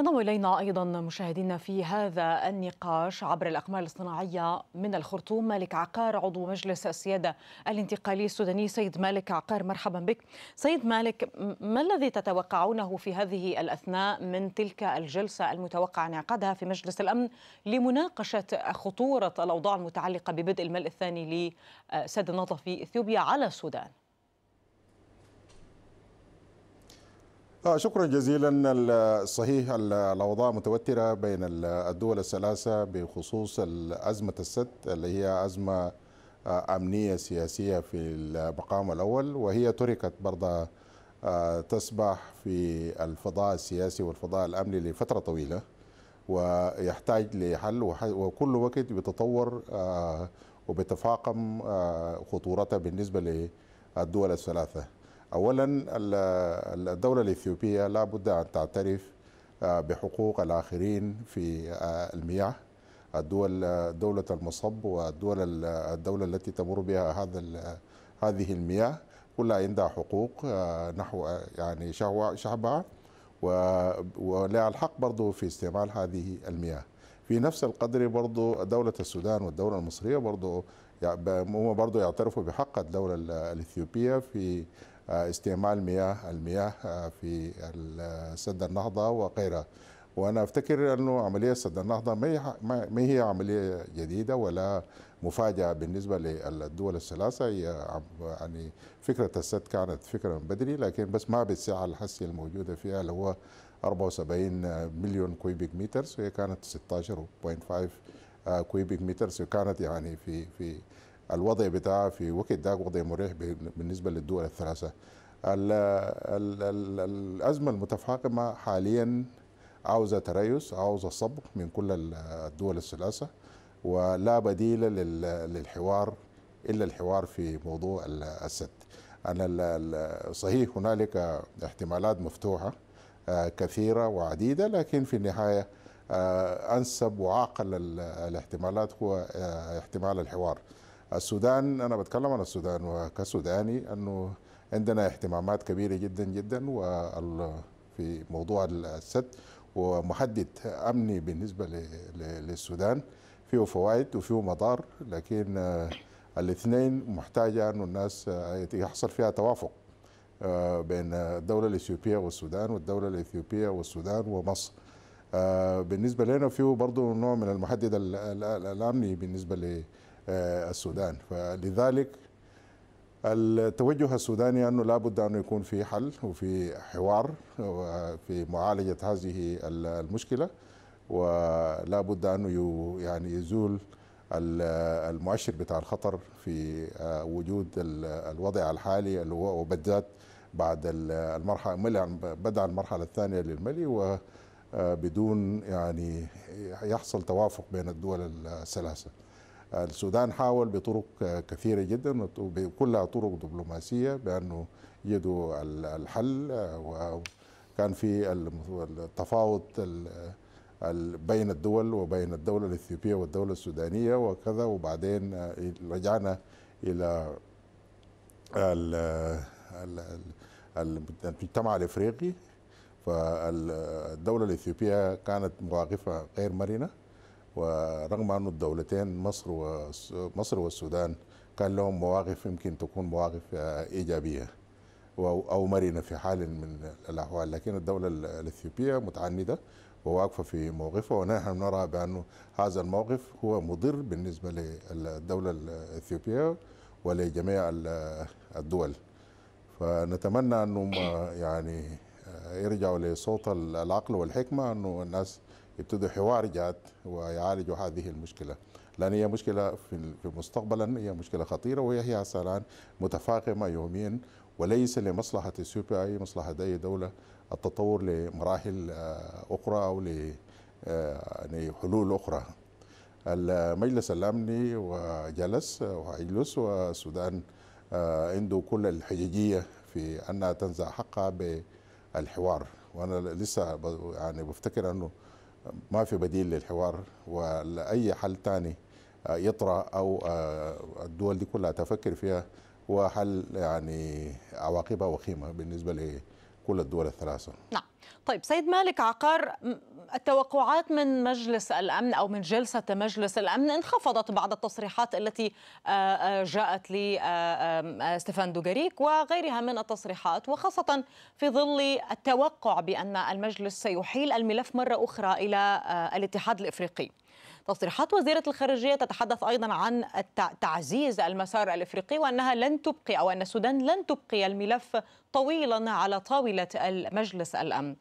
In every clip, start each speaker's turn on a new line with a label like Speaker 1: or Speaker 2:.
Speaker 1: ينضم إلينا أيضا مشاهدينا في هذا النقاش عبر الأقمار الاصطناعية من الخرطوم مالك عقار عضو مجلس السيادة الانتقالي السوداني سيد مالك عقار مرحبا بك سيد مالك ما الذي تتوقعونه في هذه الأثناء من تلك الجلسة المتوقع انعقادها في مجلس الأمن لمناقشة خطورة الأوضاع المتعلقة ببدء الملء الثاني لسد النهضة في إثيوبيا على السودان
Speaker 2: آه، شكرا جزيلا صحيح الاوضاع متوتره بين الدول الثلاثه بخصوص ازمه السد اللي هي ازمه آه، امنيه سياسيه في المقام الاول وهي تركت برضه آه، تسبح في الفضاء السياسي والفضاء الامني لفتره طويله ويحتاج لحل وكل وقت بتطور وبتفاقم خطورتها بالنسبه للدول الثلاثه اولا الدوله الاثيوبيه لابد ان تعترف آه، بحقوق الاخرين في آه، المياه الدول دولة المصب والدول الدولة التي تمر بها هذا هذه المياه كلها عندها حقوق آه، نحو يعني شعبها ولها الحق برضه في استعمال هذه المياه في نفس القدر برضه دولة السودان والدولة المصرية برضه هم برضه يعترفوا بحق الدولة الإثيوبية في آه، استعمال مياه المياه آه، في سد النهضه وغيرها وانا افتكر انه عمليه سد النهضه ما هي عمليه جديده ولا مفاجاه بالنسبه للدول الثلاثه هي يعني فكره السد كانت فكره من بدري لكن بس ما بالسعه الحسية الموجوده فيها اللي هو 74 مليون كويبيك متر وهي كانت 16.5 آه، كويبيك متر وكانت يعني في في الوضع بتاعها في وقت ده وضع مريح بالنسبه للدول الثلاثه الـ الـ الـ الازمه المتفاقمه حاليا عاوزه تريس عاوزه صبر من كل الدول الثلاثه ولا بديل للحوار الا الحوار في موضوع السد أنا صحيح هنالك احتمالات مفتوحه آه، كثيره وعديده لكن في النهايه آه، انسب واعقل الاحتمالات هو آه، احتمال الحوار السودان أنا بتكلم عن السودان وكسوداني أنه عندنا اهتمامات كبيرة جدا جدا في موضوع السد ومحدد أمني بالنسبة للسودان فيه فوائد وفيه مضار لكن الاثنين محتاجة انه الناس يحصل فيها توافق آه، بين الدولة الإثيوبية والسودان والدولة الإثيوبية والسودان ومصر آه، بالنسبة لنا فيه برضو نوع من المحدد الأمني بالنسبة آه، السودان فلذلك التوجه السوداني أنه لابد أنه يكون في حل وفي حوار وفي معالجة هذه المشكلة ولا بد أنه يعني يزول المؤشر بتاع الخطر في آه، وجود الوضع الحالي اللي هو وبالذات بعد المرحله بدا المرحله الثانيه للملي وبدون آه، يعني يحصل توافق بين الدول الثلاثه السودان حاول بطرق كثيرة جدا وكلها طرق دبلوماسية بأنه يجدوا الحل وكان في التفاوض بين الدول وبين الدولة الإثيوبية والدولة السودانية وكذا وبعدين رجعنا إلى المجتمع الإفريقي فالدولة الإثيوبية كانت مواقفها غير مرنة ورغم أن الدولتين مصر ومصر والسودان كان لهم مواقف يمكن تكون مواقف آه، إيجابية أو مرنة في حال من الأحوال لكن الدولة الإثيوبية متعنده وواقفه في موقفها ونحن نرى بأن هذا الموقف هو مضر بالنسبه للدوله الاثيوبيه ولجميع الدول فنتمنى انهم يعني آه، يرجعوا لصوت العقل والحكمه انه الناس يبتدوا حوار جاد ويعالجوا هذه المشكله لان هي مشكله في مستقبلا هي مشكله خطيره وهي هي الان متفاقمه يوميا وليس لمصلحه اثيوبيا اي مصلحه اي دوله التطور لمراحل آه، اخرى او ل آه، يعني حلول اخرى المجلس الامني وجلس وجلس والسودان آه، عنده كل الحججيه في انها تنزع حقها بالحوار وانا لسه يعني بفتكر انه ما في بديل للحوار ولاي حل ثاني آه، يطرا او آه، الدول دي كلها تفكر فيها هو حل يعني عواقبها وخيمه بالنسبه لكل الدول الثلاثه. نعم.
Speaker 1: طيب سيد مالك عقار التوقعات من مجلس الامن او من جلسه مجلس الامن انخفضت بعد التصريحات التي آه، آه، جاءت لستيفان آه، دوغاريك وغيرها من التصريحات وخاصه في ظل التوقع بان المجلس سيحيل الملف مره اخرى الى الاتحاد الافريقي. تصريحات وزيرة الخارجية تتحدث أيضا عن تعزيز المسار الإفريقي وأنها لن تبقي أو أن السودان لن تبقي الملف طويلا على طاولة مجلس الأمن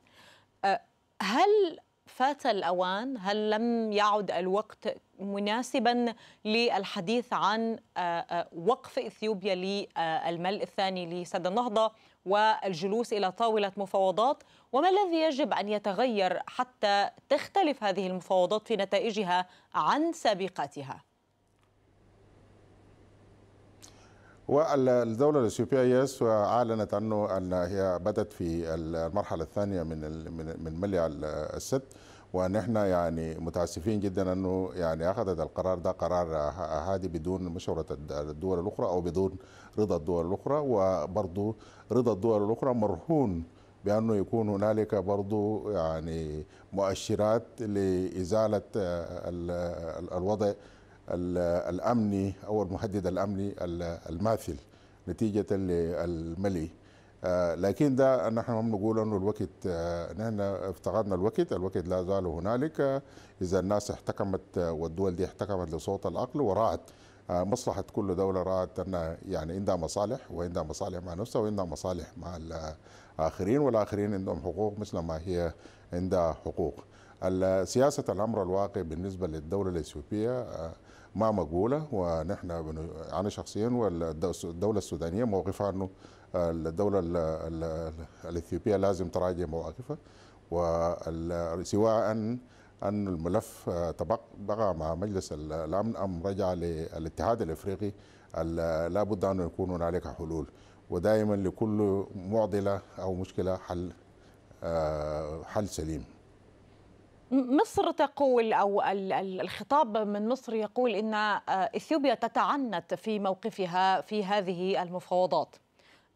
Speaker 1: هل فات الأوان هل لم يعد الوقت مناسبا للحديث عن آه، آه، وقف إثيوبيا للملء الثاني لسد النهضة والجلوس إلى طاولة مفاوضات وما الذي يجب أن يتغير حتى تختلف هذه المفاوضات في نتائجها عن سابقتها؟
Speaker 2: والدولة الإثيوبية يس أعلنت انه أن هي بدت في المرحلة الثانية من من ملء السد وان احنا يعني متاسفين جدا انه يعني اخذت القرار ده قرار هادي بدون مشوره الدول الاخرى او بدون رضا الدول الاخرى وبرضه رضا الدول الاخرى مرهون بانه يكون هنالك برضه يعني مؤشرات لازاله الوضع الامني او المهدد الامني الماثل نتيجه للملي آه، لكن ده نحن بنقول انه الوقت آه، نحن افتقدنا الوقت، الوقت لا زال هنالك اذا الناس احتكمت آه، والدول دي احتكمت لصوت العقل وراعت مصلحه كل دوله راعت ان يعني عندها مصالح وعندها مصالح مع نفسها وعندها مصالح مع الاخرين والاخرين عندهم حقوق مثل ما هي عندها حقوق. سياسه الامر الواقع بالنسبه للدوله الاثيوبيه مع مقبولة ونحن أنا يعني شخصيا والدولة السودانية موقفها أنه الدولة الإثيوبية لازم تراجع مواقفها وسواء أن أن الملف آه، بقى مع مجلس الأمن أم رجع للاتحاد الإفريقي لابد أن يكون هنالك حلول ودائما لكل معضلة أو مشكلة حل آه، حل سليم
Speaker 1: مصر تقول او الخطاب من مصر يقول ان آه، اثيوبيا تتعنت في موقفها في هذه المفاوضات.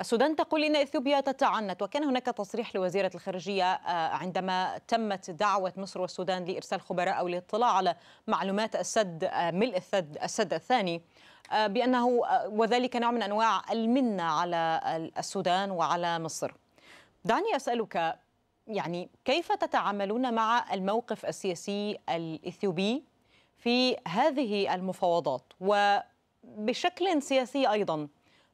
Speaker 1: السودان تقول ان اثيوبيا تتعنت وكان هناك تصريح لوزيره الخارجيه آه، عندما تمت دعوه مصر والسودان لارسال خبراء او الاطلاع على معلومات السد آه، ملء السد السد الثاني بانه وذلك نوع من انواع المنه على السودان وعلى مصر. دعني اسالك يعني كيف تتعاملون مع الموقف السياسي الإثيوبي في هذه المفاوضات وبشكل سياسي أيضا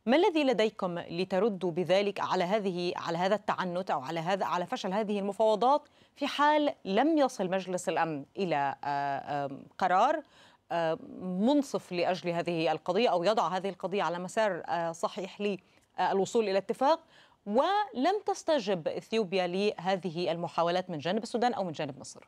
Speaker 1: ما الذي لديكم لتردوا بذلك على هذه على هذا التعنت او على هذا على فشل هذه المفاوضات في حال لم يصل مجلس الامن الى آه، قرار منصف لاجل هذه القضيه او يضع هذه القضيه على مسار آه، صحيح للوصول الى اتفاق ولم تستجب إثيوبيا لهذه المحاولات من جانب السودان أو من جانب مصر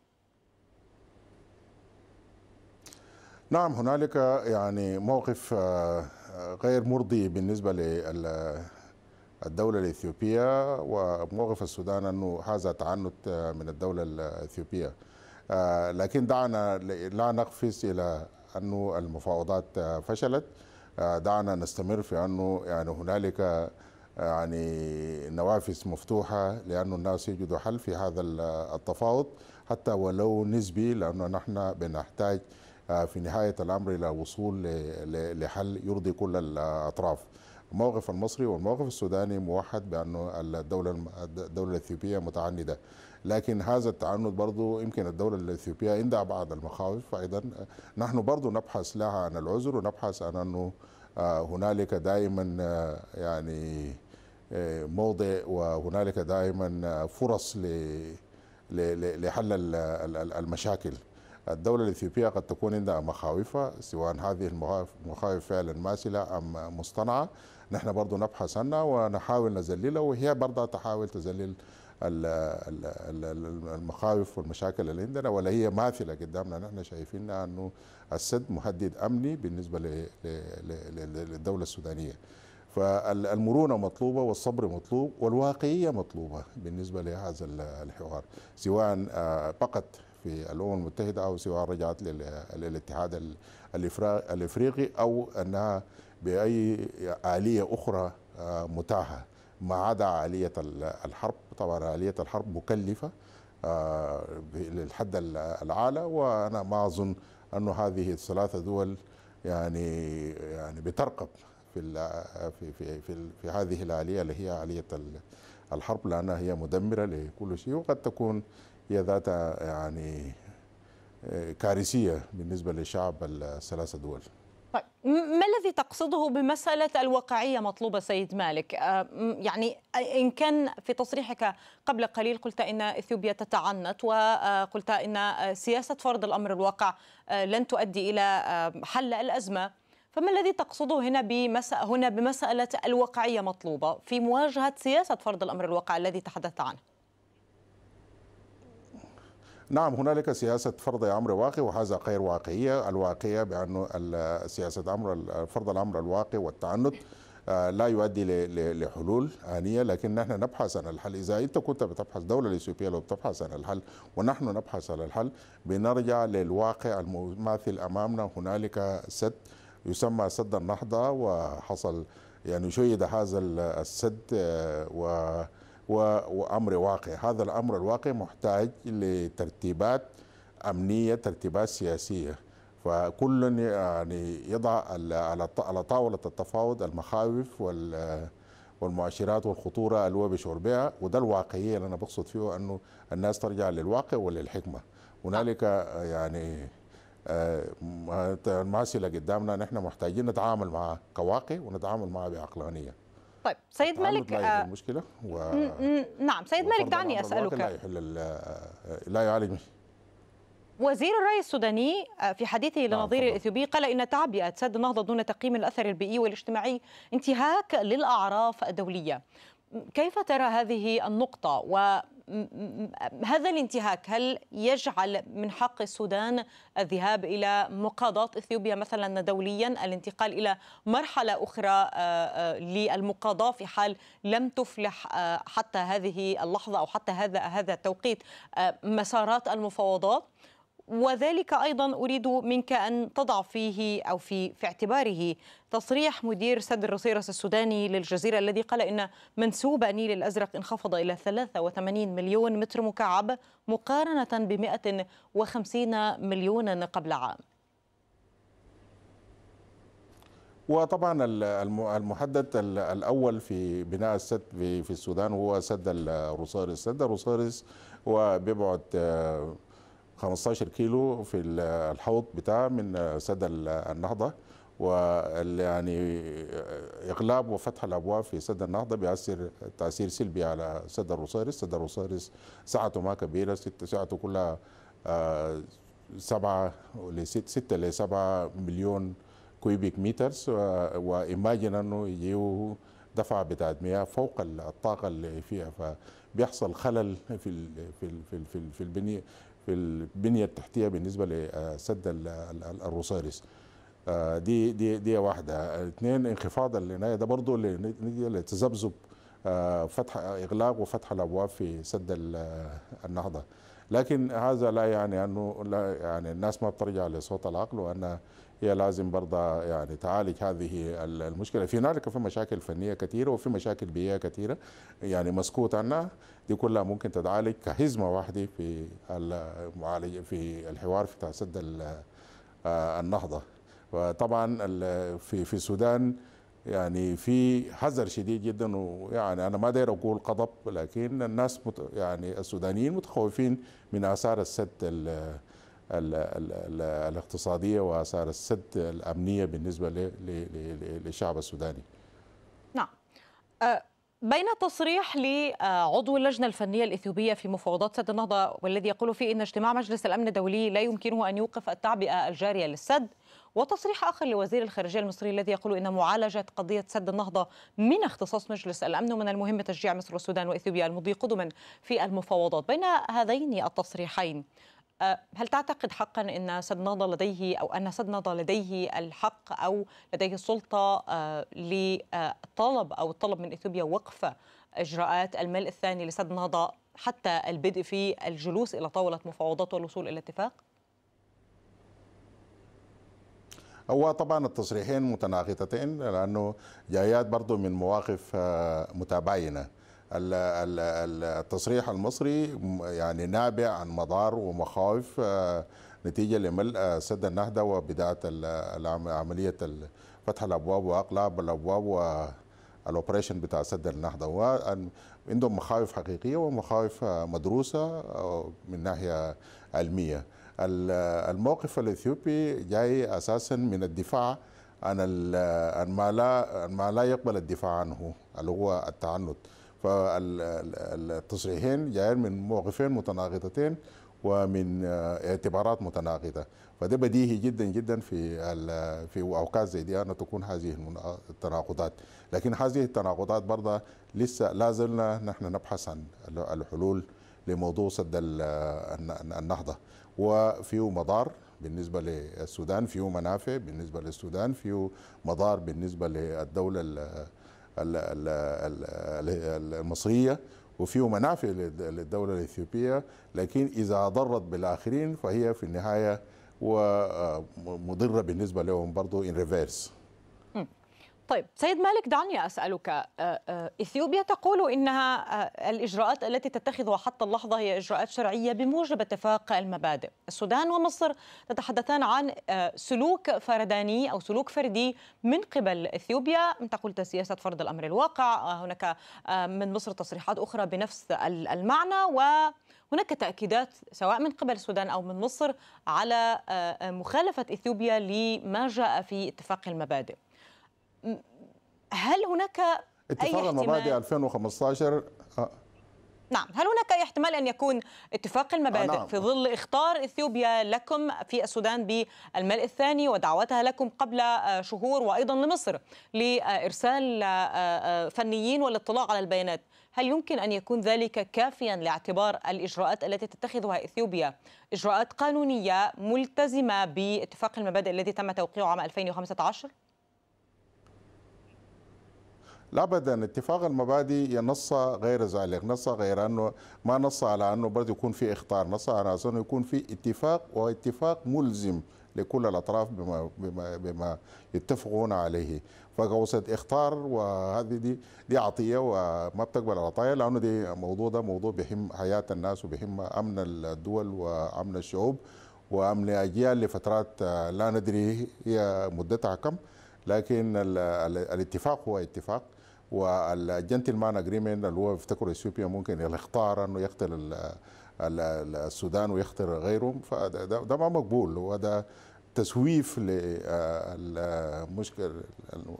Speaker 2: نعم هنالك يعني موقف آه، آه، غير مرضي بالنسبة للدولة الإثيوبية وموقف السودان أنه هذا تعنت آه، من الدولة الإثيوبية لكن دعنا لا نقفز إلى أنه المفاوضات فشلت دعنا نستمر في أنه يعني هنالك يعني نوافذ مفتوحة لأن الناس يجدوا حل في هذا التفاوض حتى ولو نسبي لأنه نحن بنحتاج آه، في نهاية الأمر إلى وصول لحل يرضي كل الأطراف الموقف المصري والموقف السوداني موحد بأن الدولة الدولة الإثيوبية متعنده لكن هذا التعنت برضو يمكن الدولة الإثيوبية عندها بعض المخاوف فأيضا نحن برضو نبحث لها عن العذر ونبحث عن أنه آه، هنالك دائما آه، يعني موضع وهنالك دائما فرص لحل المشاكل الدولة الإثيوبية قد تكون عندها مخاوفها سواء هذه المخاوف فعلا ماسلة أم مصطنعة نحن برضو نبحث عنها ونحاول نزللها وهي برضو تحاول تزلل المخاوف والمشاكل اللي عندنا ولا هي ماثله قدامنا نحن شايفين انه السد مهدد امني بالنسبه للدوله السودانيه. فالمرونه مطلوبه والصبر مطلوب والواقعيه مطلوبه بالنسبه لهذا الحوار سواء بقت آه، في الامم المتحده او سواء رجعت للاتحاد الافريقي او انها باي اليه اخرى آه، متاحه ما عدا اليه الحرب طبعا اليه الحرب مكلفه آه، للحد الاعلى وانا ما اظن انه هذه الثلاثه دول يعني يعني بترقب في في في في, في هذه الاليه اللي هي اليه الحرب لانها هي مدمره لكل شيء وقد تكون هي ذات يعني آه، كارثيه بالنسبه لشعب الثلاث دول.
Speaker 1: طيب ما الذي تقصده بمسألة الواقعية مطلوبة سيد مالك آه، يعني آه، إن كان في تصريحك قبل قليل قلت إن إثيوبيا تتعنت وقلت إن سياسة فرض الأمر الواقع لن تؤدي إلى حل الأزمة فما الذي تقصده هنا بمس هنا بمسألة الواقعية مطلوبة في مواجهة سياسة فرض الأمر الواقع الذي تحدثت عنه؟
Speaker 2: نعم هنالك سياسة فرض أمر واقع وهذا غير واقعية الواقعية بأن سياسة أمر فرض الأمر الواقع والتعنت آه، لا يؤدي لحلول آنية لكن نحن نبحث عن الحل إذا أنت كنت بتبحث دولة الإثيوبية لو بتبحث عن الحل ونحن نبحث عن الحل بنرجع للواقع المماثل أمامنا هنالك سد يسمى سد النهضة وحصل يعني شيد هذا السد آه، و وامر واقع هذا الامر الواقع محتاج لترتيبات امنيه ترتيبات سياسيه فكل يعني يضع على طاوله التفاوض المخاوف والمؤشرات والخطوره اللي هو بيشعر بها وده الواقعيه اللي انا بقصد فيه انه الناس ترجع للواقع وللحكمه هنالك يعني آه، ماثله قدامنا نحن محتاجين نتعامل معها كواقع ونتعامل معها بعقلانيه
Speaker 1: طيب سيد مالك آه،
Speaker 2: المشكله و...
Speaker 1: نعم سيد مالك دعني اسالك لا
Speaker 2: يحل آه، لا يعالج
Speaker 1: وزير الري السوداني في حديثه نعم، لنظير الاثيوبي قال ان تعبئه سد النهضه دون تقييم الاثر البيئي والاجتماعي انتهاك للاعراف الدوليه كيف ترى هذه النقطه و هذا الانتهاك هل يجعل من حق السودان الذهاب إلى مقاضاة إثيوبيا مثلا دوليا الانتقال إلى مرحلة أخرى آه، آه، للمقاضاة في حال لم تفلح آه، حتى هذه اللحظة أو حتى هذا هذا التوقيت مسارات المفاوضات وذلك ايضا اريد منك ان تضع فيه او في في اعتباره تصريح مدير سد الرصيرس السوداني للجزيره الذي قال ان منسوب النيل الازرق انخفض الى 83 مليون متر مكعب مقارنه ب 150 مليونا قبل عام.
Speaker 2: وطبعا المحدد الاول في بناء السد في السودان هو سد الرصيرس، سد الرصيرس هو آه، 15 كيلو في الحوض بتاعه من سد النهضه ويعني اغلاب وفتح الابواب في سد النهضه بيأثر تاثير سلبي على سد الروساريس، سد الروساريس سعته ما كبيره ست سعته كلها آه، سبعة لست ستة لسبعة مليون كويبيك مترز وايماجن أنه يجيو دفعة بتاعت مياه فوق الطاقة اللي فيها فبيحصل خلل في في في في البنية في البنيه التحتيه بالنسبه لسد الروسيرس آه، دي دي دي واحده اثنين انخفاض العنايه ده برضه اللي تذبذب آه، فتح اغلاق وفتح الابواب في سد النهضه لكن هذا لا يعني انه لا يعني الناس ما بترجع لصوت العقل وان هي لازم برضه يعني تعالج هذه المشكله في هنالك في مشاكل فنيه كثيره وفي مشاكل بيئيه كثيره يعني مسكوت عنها دي كلها ممكن تتعالج كحزمه واحده في المعالجه في الحوار في سد آه، النهضه وطبعا في في السودان يعني في حذر شديد جدا ويعني انا ما داير اقول قضب لكن الناس مت يعني السودانيين متخوفين من اثار السد الاقتصادية وآثار السد الأمنية بالنسبة للشعب السوداني
Speaker 1: نعم أه، بين تصريح لعضو اللجنة الفنية الإثيوبية في مفاوضات سد النهضة والذي يقول فيه أن اجتماع مجلس الأمن الدولي لا يمكنه أن يوقف التعبئة الجارية للسد وتصريح آخر لوزير الخارجية المصري الذي يقول إن معالجة قضية سد النهضة من اختصاص مجلس الأمن ومن المهم تشجيع مصر والسودان وإثيوبيا المضي قدما في المفاوضات بين هذين التصريحين هل تعتقد حقا ان سد نهضه لديه او ان سد نهضه لديه الحق او لديه السلطه للطلب آه، او الطلب من اثيوبيا وقف اجراءات الملء الثاني لسد نهضه حتى البدء في الجلوس الى طاوله مفاوضات والوصول الى اتفاق؟
Speaker 2: هو طبعا التصريحين متناقضتين لانه جايات برضه من مواقف آه، متباينه التصريح المصري يعني نابع عن مضار ومخاوف آه، نتيجه لملء آه، سد النهضه وبدايه عمليه فتح الابواب واقلاب الابواب والاوبريشن بتاع سد النهضه وعندهم مخاوف حقيقيه ومخاوف آه، مدروسه من ناحيه علميه الموقف الاثيوبي جاي اساسا من الدفاع عن ما لا ما لا يقبل الدفاع عنه اللي هو التعنت فالتصريحين جايين من موقفين متناقضتين ومن آه، اعتبارات متناقضه فده بديهي جدا جدا في في اوقات زي دي ان تكون هذه التناقضات لكن هذه التناقضات برضه لسه لا زلنا نحن نبحث عن الحلول لموضوع سد آه، النهضه وفيه مضار بالنسبة للسودان فيه منافع بالنسبة للسودان فيه مضار بالنسبة للدولة آه، المصرية وفيه منافع للدولة الإثيوبية لكن إذا ضرت بالآخرين فهي في النهاية ومضرة آه، بالنسبة لهم برضو in reverse
Speaker 1: طيب سيد مالك دعني أسألك آه، آه، إثيوبيا تقول إنها آه، الإجراءات التي تتخذها حتى اللحظة هي إجراءات شرعية بموجب اتفاق المبادئ السودان ومصر تتحدثان عن سلوك فرداني أو سلوك فردي من قبل إثيوبيا تقول سياسة فرض الأمر الواقع هناك من مصر تصريحات أخرى بنفس المعنى و هناك تأكيدات سواء من قبل السودان أو من مصر على مخالفة إثيوبيا لما جاء في اتفاق المبادئ هل هناك
Speaker 2: اتفاق المبادئ 2015
Speaker 1: نعم هل هناك أي احتمال أن يكون اتفاق المبادئ آه، نعم. في ظل إخطار إثيوبيا لكم في السودان بالملء الثاني ودعوتها لكم قبل آه، شهور وأيضا لمصر لإرسال آه، فنيين والاطلاع على البيانات هل يمكن أن يكون ذلك كافيا لاعتبار الإجراءات التي تتخذها إثيوبيا إجراءات قانونية ملتزمة باتفاق المبادئ الذي تم توقيعه عام 2015؟
Speaker 2: ابدا اتفاق المبادئ ينص غير ذلك نص غير انه ما نص على انه برضه يكون في اخطار نص على انه يكون في اتفاق واتفاق ملزم لكل الاطراف بما بما بما يتفقون عليه فقوسة اختار وهذه دي دي عطيه وما بتقبل العطايا لانه دي موضوع ده موضوع بهم حياه الناس وبهم امن الدول وامن الشعوب وامن اجيال لفترات لا ندري هي مدتها كم لكن الاتفاق هو اتفاق والجنتلمان اجريمنت اللي هو افتكروا اثيوبيا ممكن يختار انه يقتل السودان ويختار غيرهم فده ما مقبول وده تسويف للمشكل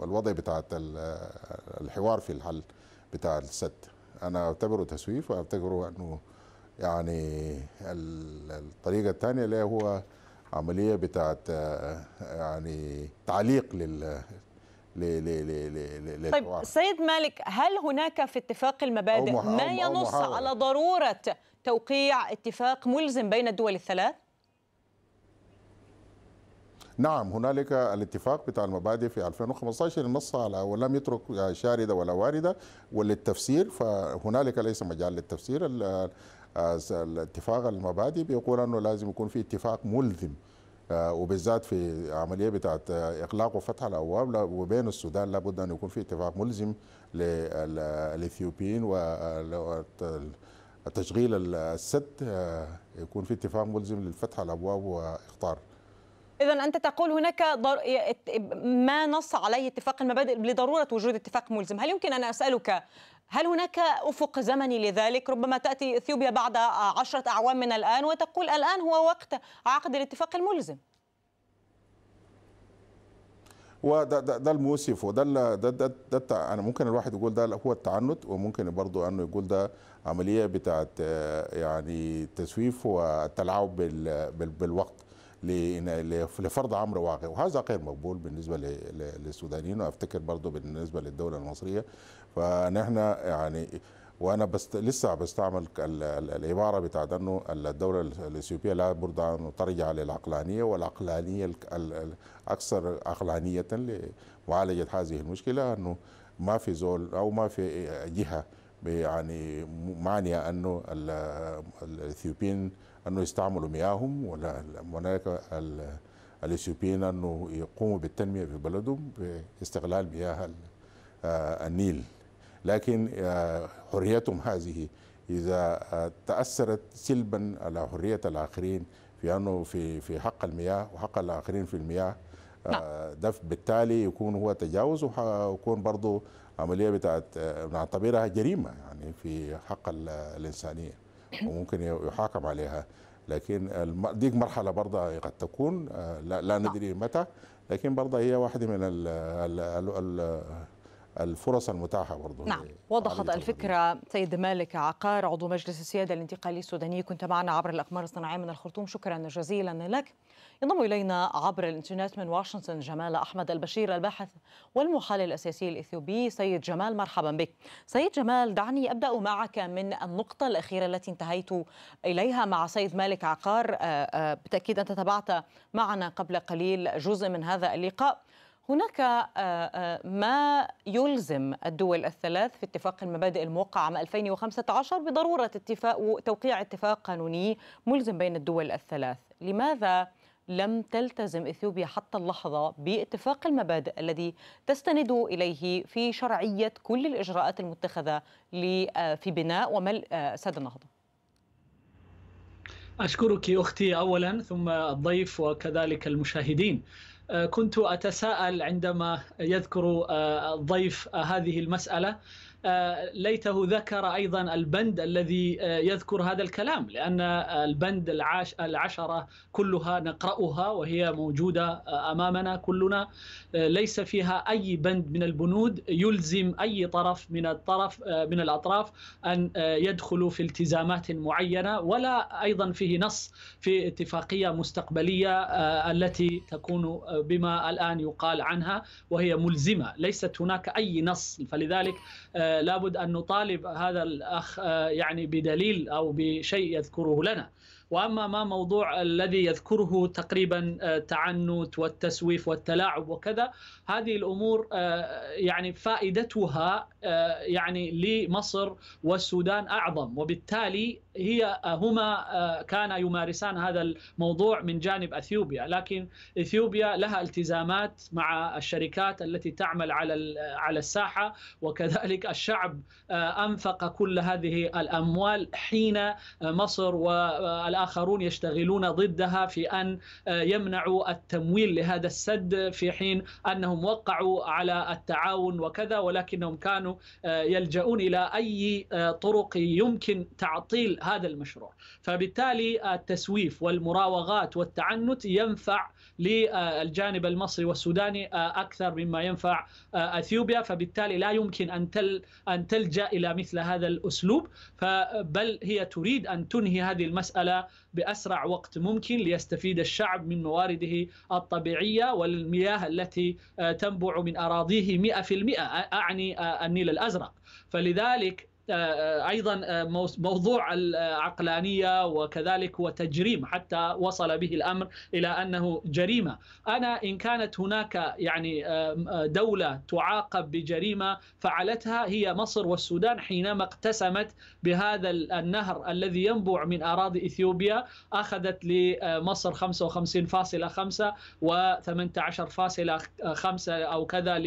Speaker 2: الوضع بتاع الحوار في الحل بتاع السد انا اعتبره تسويف واعتبره انه يعني الطريقه الثانيه اللي هو عمليه بتاعت يعني تعليق لل طيب، للحوار طيب
Speaker 1: سيد مالك هل هناك في اتفاق المبادئ ما ينص على ضرورة توقيع اتفاق ملزم بين الدول الثلاث؟
Speaker 2: نعم هنالك الاتفاق بتاع المبادئ في 2015 نص على ولم يترك شارده ولا وارده وللتفسير فهنالك ليس مجال للتفسير آه، الاتفاق المبادئ بيقول انه لازم يكون في اتفاق ملزم آه، وبالذات في عمليه بتاعت اغلاق آه، وفتح الابواب وبين السودان لابد ان يكون في اتفاق ملزم للاثيوبيين وتشغيل آه، السد يكون في اتفاق ملزم لفتح الابواب واخطار
Speaker 1: إذا أنت تقول هناك ضر... ما نص عليه اتفاق المبادئ لضرورة وجود اتفاق ملزم هل يمكن أن أسألك هل هناك أفق زمني لذلك ربما تأتي إثيوبيا بعد عشرة أعوام من الآن وتقول الآن هو وقت عقد الاتفاق الملزم
Speaker 2: وده ده, ده المؤسف وده ده ده, ده, ده انا ممكن الواحد يقول ده هو التعنت وممكن برضه انه يقول ده عمليه بتاعت يعني تسويف والتلاعب بالوقت لفرض امر واقع وهذا غير مقبول بالنسبه للسودانيين وافتكر برضه بالنسبه للدوله المصريه فنحن يعني وانا بس لسه بستعمل العباره بتاعت انه الدوله الاثيوبيه لا بد ان ترجع للعقلانيه والعقلانيه الاكثر عقلانيه لمعالجه هذه المشكله انه ما في زول او ما في جهه يعني معنيه انه الاثيوبيين انه يستعملوا مياههم ولا هناك الاثيوبيين انه يقوموا بالتنميه في بلدهم باستغلال مياه آه، النيل لكن آه، حريتهم هذه اذا آه، تاثرت سلبا على حريه الاخرين في انه في في حق المياه وحق الاخرين في المياه نعم. ده بالتالي يكون هو تجاوز ويكون برضه عمليه بتاعت بنعتبرها جريمه يعني في حق الانسانيه وممكن يحاكم عليها لكن دي مرحله برضه قد تكون آه، لا نعم. ندري متى لكن برضه هي واحده من ال الفرص المتاحه برضه نعم
Speaker 1: وضحت الفكره سيد مالك عقار عضو مجلس السياده الانتقالي السوداني كنت معنا عبر الاقمار الصناعيه من الخرطوم شكرا جزيلا لك ينضم إلينا عبر الإنترنت من واشنطن جمال أحمد البشير الباحث والمحلل الأساسي الإثيوبي سيد جمال مرحبا بك سيد جمال دعني أبدأ معك من النقطة الأخيرة التي انتهيت إليها مع سيد مالك عقار آه، آه، بالتأكيد أنت تابعت معنا قبل قليل جزء من هذا اللقاء هناك آه، ما يلزم الدول الثلاث في اتفاق المبادئ الموقع عام 2015 بضرورة اتفاق توقيع اتفاق قانوني ملزم بين الدول الثلاث لماذا لم تلتزم إثيوبيا حتى اللحظة باتفاق المبادئ الذي تستند إليه في شرعية كل الإجراءات المتخذة آه، في بناء وملء آه، سد النهضة
Speaker 3: أشكرك أختي أولا ثم الضيف وكذلك المشاهدين آه، كنت أتساءل عندما يذكر الضيف هذه المسألة آه، ليته ذكر ايضا البند الذي آه، يذكر هذا الكلام لان البند العاش العشره كلها نقراها وهي موجوده آه، امامنا كلنا ليس فيها اي بند من البنود يلزم اي طرف من الطرف من الاطراف ان يدخلوا في التزامات معينه ولا ايضا فيه نص في اتفاقيه مستقبليه التي تكون بما الان يقال عنها وهي ملزمه ليست هناك اي نص فلذلك لابد ان نطالب هذا الاخ آه، يعني بدليل او بشيء يذكره لنا واما ما موضوع الذي يذكره تقريبا آه، تعنت والتسويف والتلاعب وكذا هذه الامور آه، يعني فائدتها آه، يعني لمصر والسودان اعظم وبالتالي هي هما كانا يمارسان هذا الموضوع من جانب اثيوبيا لكن اثيوبيا لها التزامات مع الشركات التي تعمل على على الساحه وكذلك الشعب انفق كل هذه الاموال حين مصر والان والآخرون يشتغلون ضدها في أن آه، يمنعوا التمويل لهذا السد في حين أنهم وقعوا على التعاون وكذا ولكنهم كانوا آه، يلجؤون إلى أي آه، طرق يمكن تعطيل هذا المشروع فبالتالي التسويف والمراوغات والتعنت ينفع للجانب المصري والسوداني آه، اكثر مما ينفع آه، اثيوبيا فبالتالي لا يمكن ان تل ان تلجا الى مثل هذا الاسلوب فبل هي تريد ان تنهي هذه المساله باسرع وقت ممكن ليستفيد الشعب من موارده الطبيعيه والمياه التي آه، تنبع من اراضيه 100% اعني النيل الازرق فلذلك آه، ايضا آه، موضوع العقلانيه وكذلك هو تجريم حتى وصل به الامر الى انه جريمه انا ان كانت هناك يعني آه، دوله تعاقب بجريمه فعلتها هي مصر والسودان حينما اقتسمت بهذا النهر الذي ينبع من اراضي اثيوبيا اخذت لمصر 55.5 و18.5 او كذا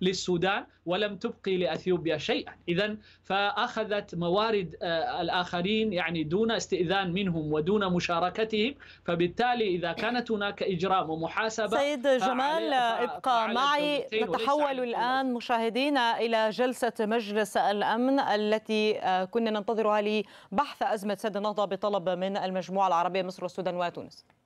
Speaker 3: للسودان ولم تبقي لاثيوبيا شيئا اذا فأخذ أخذت موارد آه، الآخرين يعني دون استئذان منهم ودون مشاركتهم فبالتالي إذا كانت هناك إجرام ومحاسبة سيد جمال ابقى معي نتحول
Speaker 1: الآن مشاهدينا إلى جلسة مجلس الأمن التي آه، كنا ننتظرها لبحث أزمة سد النهضة بطلب من المجموعة العربية مصر والسودان وتونس